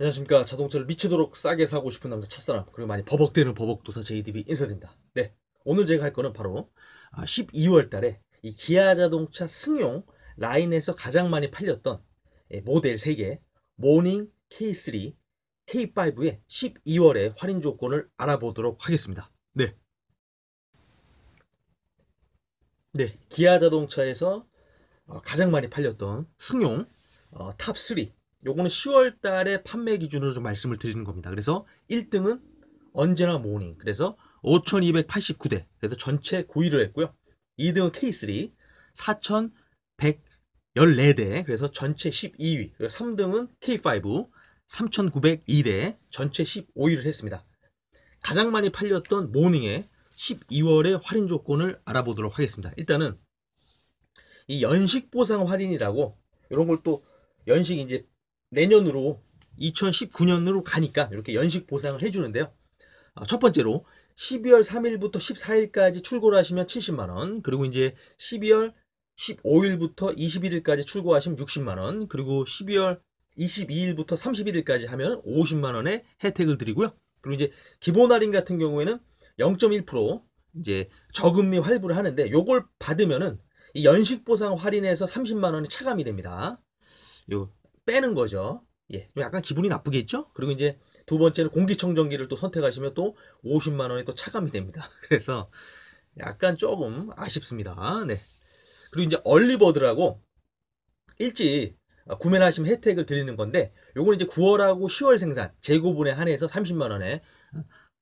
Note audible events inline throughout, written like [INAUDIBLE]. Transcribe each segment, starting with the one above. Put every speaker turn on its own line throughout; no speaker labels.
안녕하십니까 자동차를 미치도록 싸게 사고 싶은 남자 첫사람 그리고 많이 버벅대는 버벅도사 JDB 인사드립니다 네 오늘 제가 할 거는 바로 12월 아, 달에 이 기아 자동차 승용 라인에서 가장 많이 팔렸던 예, 모델 3개 모닝 K3, K5의 12월의 할인 조건을 알아보도록 하겠습니다 네, 네 기아 자동차에서 어, 가장 많이 팔렸던 승용 어, 탑3 요거는 10월 달에 판매 기준으로 좀 말씀을 드리는 겁니다. 그래서 1등은 언제나 모닝. 그래서 5,289대. 그래서 전체 9위를 했고요. 2등은 K3. 4,114대. 그래서 전체 12위. 그리고 3등은 K5. 3,902대. 전체 15위를 했습니다. 가장 많이 팔렸던 모닝의 12월의 할인 조건을 알아보도록 하겠습니다. 일단은 이 연식 보상 할인이라고 이런 걸 또 연식 이제 내년으로 2019년으로 가니까 이렇게 연식 보상을 해주는데요. 아, 첫 번째로 12월 3일부터 14일까지 출고를 하시면 70만원, 그리고 이제 12월 15일부터 21일까지 출고하시면 60만원, 그리고 12월 22일부터 31일까지 하면 50만원의 혜택을 드리고요. 그리고 이제 기본 할인 같은 경우에는 0.1% 이제 저금리 할부를 하는데 요걸 받으면은 이 연식 보상 할인에서 30만원이 차감이 됩니다. 요 빼는 거죠. 예, 약간 기분이 나쁘겠죠? 그리고 이제 두 번째는 공기청정기를 또 선택하시면 또 50만 원이 또 차감이 됩니다. [LAUGHS] 그래서 약간 조금 아쉽습니다. 네. 그리고 이제 얼리버드라고 일찍 구매를 하시면 혜택을 드리는 건데 요건 이제 9월하고 10월 생산 재고분에 한해서 30만 원에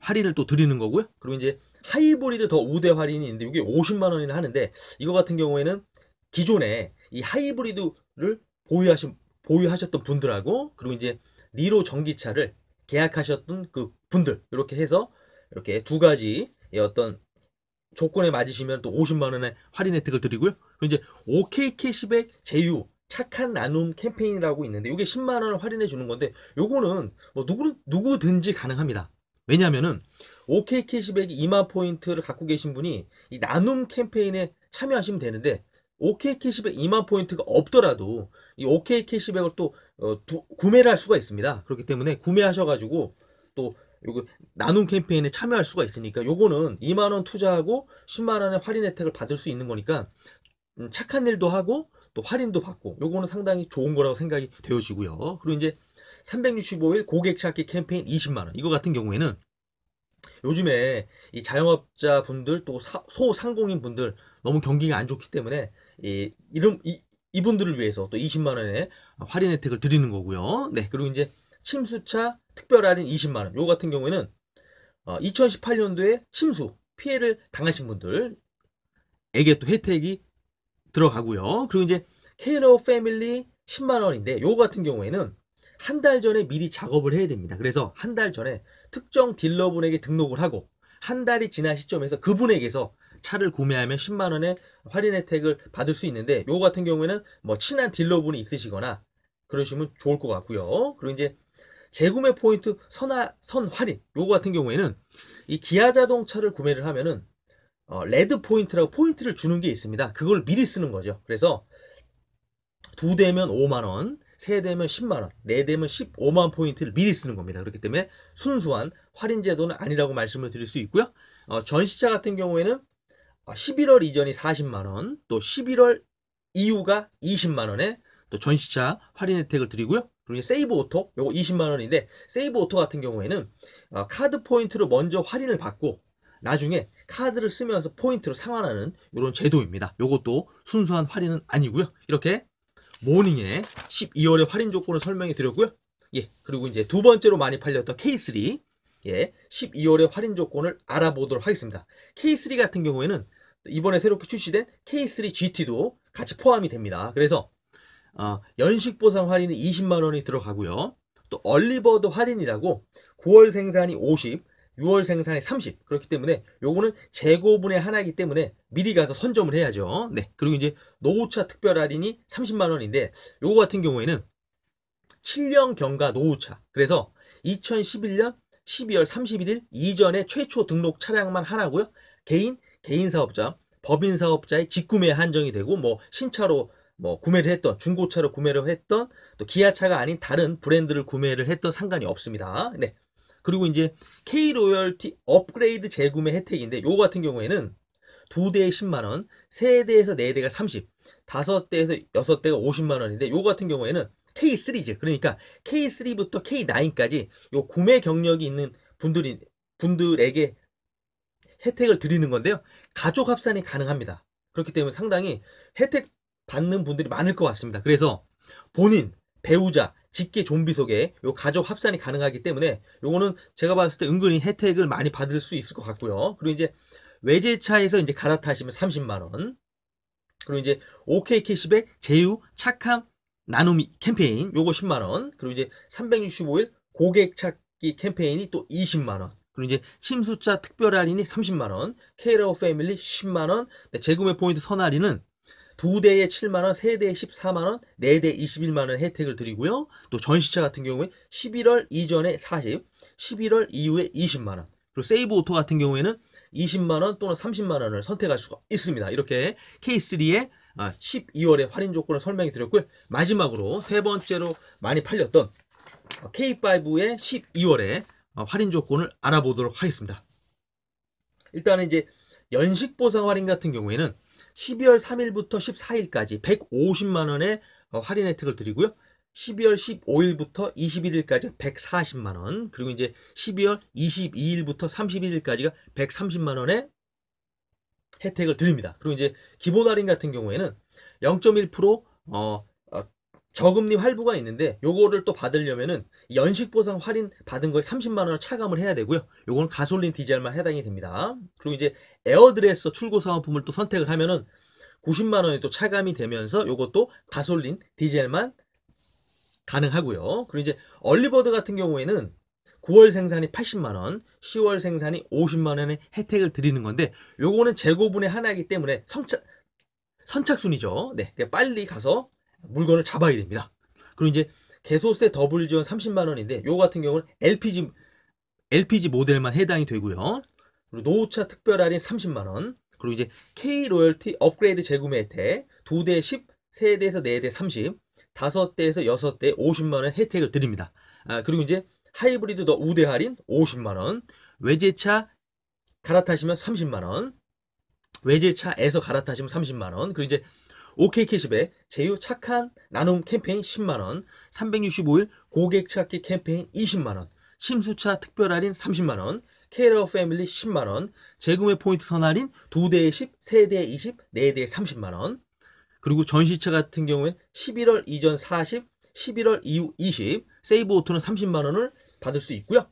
할인을 또 드리는 거고요. 그리고 이제 하이브리드 더 우대 할인이 있는데 이게 50만 원이나 하는데 이거 같은 경우에는 기존에 이 하이브리드를 보유하신 보유하셨던 분들하고 그리고 이제 니로 전기차를 계약하셨던 그 분들 이렇게 해서 이렇게 두 가지 어떤 조건에 맞으시면 또 50만 원의 할인 혜택을 드리고요. 그리고 이제 OK 캐시백 제휴 착한 나눔 캠페인이라고 있는데 이게 10만 원을 할인해 주는 건데 요거는 뭐 누구 누구든지 가능합니다. 왜냐면은 OK 캐시백 2만 포인트를 갖고 계신 분이 이 나눔 캠페인에 참여하시면 되는데 OK 캐시백 2만 포인트가 없더라도 이 OK 캐시백을 또 어, 두, 구매를 할 수가 있습니다. 그렇기 때문에 구매하셔가지고 또 요거 나눔 캠페인에 참여할 수가 있으니까 요거는 2만 원 투자하고 10만 원의 할인 혜택을 받을 수 있는 거니까 음, 착한 일도 하고 또 할인도 받고 요거는 상당히 좋은 거라고 생각이 되어지고요. 그리고 이제 365일 고객 찾기 캠페인 20만 원 이거 같은 경우에는 요즘에 이 자영업자 분들 또 소상공인 분들 너무 경기가 안 좋기 때문에 이 이름 이 이분들을 위해서 또 20만 원의 할인 혜택을 드리는 거고요. 네. 그리고 이제 침수차 특별 할인 20만 원. 요 같은 경우에는 어, 2018년도에 침수 피해를 당하신 분들에게 또 혜택이 들어가고요. 그리고 이제 케이러 패밀리 10만 원인데 요 같은 경우에는 한달 전에 미리 작업을 해야 됩니다. 그래서 한 달 전에 특정 딜러분에게 등록을 하고 한 달이 지난 시점에서 그분에게서 차를 구매하면 10만 원의 할인 혜택을 받을 수 있는데 요거 같은 경우에는 뭐 친한 딜러분이 있으시거나 그러시면 좋을 것 같고요. 그리고 이제 재구매 포인트 선하, 선 할인 요거 같은 경우에는 이 기아 자동차를 구매를 하면은 어, 레드 포인트라고 포인트를 주는 게 있습니다. 그걸 미리 쓰는 거죠. 그래서 두 대면 5만 원, 세대면 10만원, 네대면 15만 포인트를 미리 쓰는 겁니다. 그렇기 때문에 순수한 할인 제도는 아니라고 말씀을 드릴 수 있고요. 어, 전시차 같은 경우에는 11월 어, 이전이 40만원, 또 11월 이후가 20만원에 또 전시차 할인 혜택을 드리고요. 그리고 세이브 오토, 요거 20만원인데, 세이브 오토 같은 경우에는 어, 카드 포인트로 먼저 할인을 받고, 나중에 카드를 쓰면서 포인트로 상환하는 이런 제도입니다. 이것도 순수한 할인은 아니고요. 이렇게 모닝에 1 2월에 할인 조건을 설명해 드렸고요. 예, 그리고 이제 두 번째로 많이 팔렸던 K3 예, 1 2월에 할인 조건을 알아보도록 하겠습니다. K3 같은 경우에는 이번에 새롭게 출시된 K3 GT도 같이 포함이 됩니다. 그래서 어, 연식 보상 할인이 20만 원이 들어가고요. 또 얼리버드 할인이라고 9월 생산이 50, 6월 생산이 30. 그렇기 때문에 요거는 재고분의 하나이기 때문에 미리 가서 선점을 해야죠. 네. 그리고 이제 노후차 특별 할인이 30만 원인데 요거 같은 경우에는 7년 경과 노후차. 그래서 2011년 12월 31일 이전에 최초 등록 차량만 하나고요. 개인 개인 사업자, 법인 사업자의 직구매 한정이 되고 뭐 신차로 뭐 구매를 했던 중고차로 구매를 했던 또 기아차가 아닌 다른 브랜드를 구매를 했던 상관이 없습니다. 네. 그리고 이제 K 로열티 업그레이드 재구매 혜택인데 요 같은 경우에는 2 대에 10만 원, 3 대에서 4 대가 30, 5 대에서 6 대가 50만 원인데 요 같은 경우에는 K 3리즈 그러니까 K 3부터 K 9까지 요 구매 경력이 있는 분들이 분들에게 혜택을 드리는 건데요. 가족 합산이 가능합니다. 그렇기 때문에 상당히 혜택 받는 분들이 많을 것 같습니다. 그래서 본인, 배우자, 직계 좀비 속에 요 가족 합산이 가능하기 때문에 요거는 제가 봤을 때 은근히 혜택을 많이 받을 수 있을 것 같고요. 그리고 이제 외제차에서 이제 갈아타시면 30만 원. 그리고 이제 OK 캐시백 제휴 착함 나눔 이 캠페인 요거 10만 원. 그리고 이제 365일 고객 찾기 캠페인이 또 20만 원. 그리고 이제 침수차 특별 할인이 30만 원, 케이러오 패밀리 10만 원, 재구매 포인트 선할인은 두 대에 7만 원, 세 대에 14만 원, 네대 21만 원 혜택을 드리고요. 또 전시차 같은 경우에 11월 이전에 40, 11월 이후에 20만 원. 그리고 세이브 오토 같은 경우에는 20만 원 또는 30만 원을 선택할 수가 있습니다. 이렇게 k 3에1 2월에 할인 조건을 설명해 드렸고요. 마지막으로 세 번째로 많이 팔렸던 K5의 1 2월에 할인 조건을 알아보도록 하겠습니다. 일단은 이제 연식 보상 할인 같은 경우에는 12월 3일부터 14일까지 150만 원의 어, 할인 혜택을 드리고요. 12월 15일부터 21일까지 140만 원, 그리고 이제 12월 22일부터 31일까지가 130만 원의 혜택을 드립니다. 그리고 이제 기본 할인 같은 경우에는 0.1% 어, 저금리 할부가 있는데 요거를 또 받으려면은 연식 보상 할인 받은 거에 30만 원을 차감을 해야 되고요. 요거는 가솔린 디젤만 해당이 됩니다. 그리고 이제 에어드레서 출고 사은품을 또 선택을 하면은 90만 원에또 차감이 되면서 요것도 가솔린 디젤만 가능하고요. 그리고 이제 얼리버드 같은 경우에는 9월 생산이 80만 원, 10월 생산이 50만 원의 혜택을 드리는 건데 요거는 재고분의 하나이기 때문에 성착 선착순이죠. 네, 그러니까 빨리 가서 물건을 잡아야 됩니다. 그리고 이제 개소세 더블 지원 30만 원인데 요 같은 경우는 LPG LPG 모델만 해당이 되고요. 그리고 노후차 특별 할인 30만 원. 그리고 이제 K 로열티 업그레이드 재구매 혜택 2대 10, 3대에서 4대 30, 5대에서 6대 50만 원 혜택을 드립니다. 아, 그리고 이제 하이브리드 더 우대 할인 50만 원. 외제차 갈아타시면 30만 원. 외제차에서 갈아타시면 30만 원. 그리고 이제 OK캐시백, 제휴 착한 나눔 캠페인 10만원, 365일 고객 찾기 캠페인 20만원, 심수차 특별 할인 30만원, 케리어 패밀리 10만원, 재구매 포인트 선 할인 2대에 10, 3대에 20, 4대에 30만원, 그리고 전시차 같은 경우엔 11월 이전 40, 11월 이후 20, 세이브 오토는 30만원을 받을 수 있고요.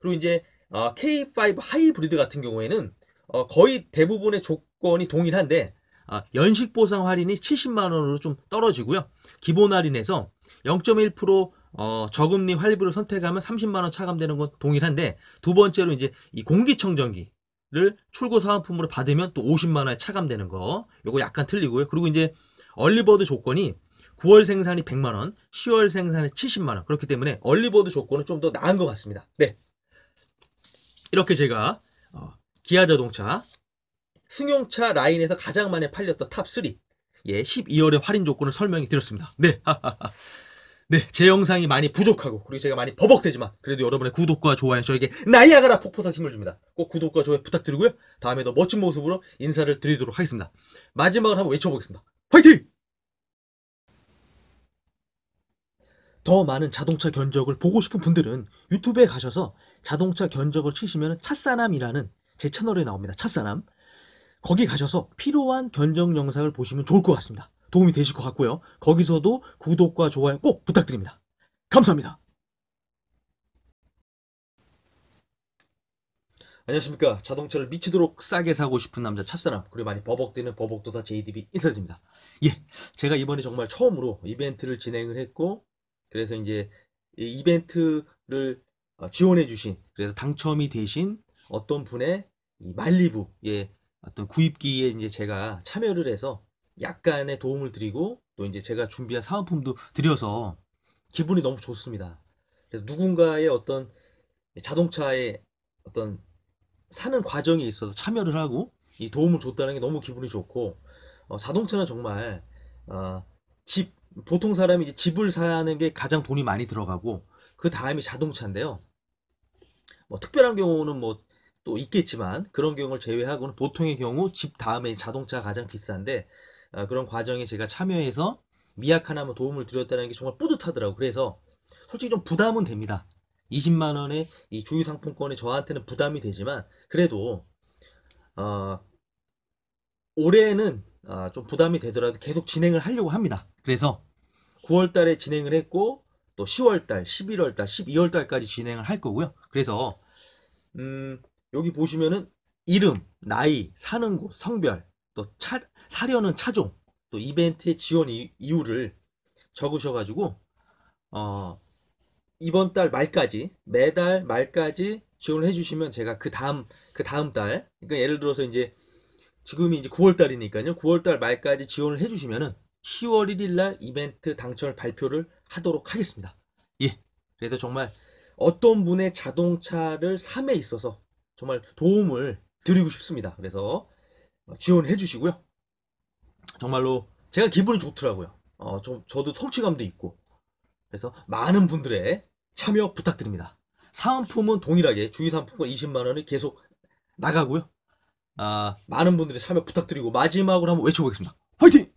그리고 이제 어, K5 하이브리드 같은 경우에는 어, 거의 대부분의 조건이 동일한데 아, 연식 보상 할인이 70만 원으로 좀 떨어지고요. 기본 할인에서 0.1% 어, 저금리 할부를 선택하면 30만 원 차감되는 건 동일한데 두 번째로 이제 이 공기청정기 를 출고 사은품으로 받으면 또 50만 원에 차감되는 거. 요거 약간 틀리고요. 그리고 이제 얼리버드 조건이 9월 생산이 100만 원, 10월 생산이 70만 원. 그렇기 때문에 얼리버드 조건은 좀 더 나은 것 같습니다. 네. 이렇게 제가 어, 기아 자동차 승용차 라인에서 가장 많이 팔렸던 탑3. 예, 12월의 할인 조건을 설명이 드렸습니다. 네. [LAUGHS] 네, 제 영상이 많이 부족하고 그리고 제가 많이 버벅대지만 그래도 여러분의 구독과 좋아요 저에게 나이아가라 폭포사 힘을 줍니다. 꼭 구독과 좋아요 부탁드리고요. 다음에 더 멋진 모습으로 인사를 드리도록 하겠습니다. 마지막으로 한번 외쳐보겠습니다. 화이팅! 더 많은 자동차 견적을 보고 싶은 분들은 유튜브에 가셔서 자동차 견적을 치시면 찻사람이라는 제 채널에 나옵니다. 찻사람. 거기 가셔서 필요한 견적 영상을 보시면 좋을 것 같습니다. 도움이 되실 것 같고요. 거기서도 구독과 좋아요 꼭 부탁드립니다. 감사합니다. 안녕하십니까. 자동차를 미치도록 싸게 사고 싶은 남자 찻사람 그리고 많이 버벅대는 버벅도다 JDB 인사드립니다. 예, 제가 이번에 정말 처음으로 이벤트를 진행을 했고 그래서 이제 이 이벤트를 어, 지원해 주신 그래서 당첨이 되신 어떤 분의 말리부 예 어떤 구입기에 이제 제가 참여를 해서 약간의 도움을 드리고 또 이제 제가 준비한 사은품도 드려서 기분이 너무 좋습니다. 누군가의 어떤 자동차에 어떤 사는 과정에 있어서 참여를 하고 이 도움을 줬다는 게 너무 기분이 좋고 어, 자동차는 정말 어, 집 보통 사람이 이제 집을 사는 게 가장 돈이 많이 들어가고 그 다음이 자동차인데요. 뭐 특별한 경우는 뭐또 있겠지만 그런 경우를 제외하고는 보통의 경우 집 다음에 자동차가 가장 비싼데 어, 그런 과정에 제가 참여해서 미약하나마 도움을 드렸다는 게 정말 뿌듯하더라고 그래서 솔직히 좀 부담은 됩니다 20만 원의 이 주유 상품권이 저한테는 부담이 되지만 그래도 어, 올해는 어, 좀 부담이 되더라도 계속 진행을 하려고 합니다 그래서 9월 달에 진행을 했고 또 10월 달, 11월 달, 12월 달까지 진행을 할 거고요 그래서 음, 여기 보시면은 이름, 나이, 사는 곳, 성별, 또 차, 사려는 차종, 또 이벤트의 지원 이유를 적으셔가지고 어, 이번 달 말까지 매달 말까지 지원을 해주시면 제가 그 다음 그 다음 달 그러니까 예를 들어서 이제 지금이 이제 9월 달이니까요 9월 달 말까지 지원을 해주시면은 10월 1일 날 이벤트 당첨 발표를 하도록 하겠습니다. 예. 그래서 정말 어떤 분의 자동차를 3에 있어서 정말 도움을 드리고 싶습니다. 그래서 지원해 주시고요. 정말로 제가 기분이 좋더라고요. 어, 좀 저도 성취감도 있고 그래서 많은 분들의 참여 부탁드립니다. 사은품은 동일하게 주의상품권 20만 원이 계속 나가고요. 아, 많은 분들의 참여 부탁드리고 마지막으로 한번 외쳐보겠습니다. 화이팅!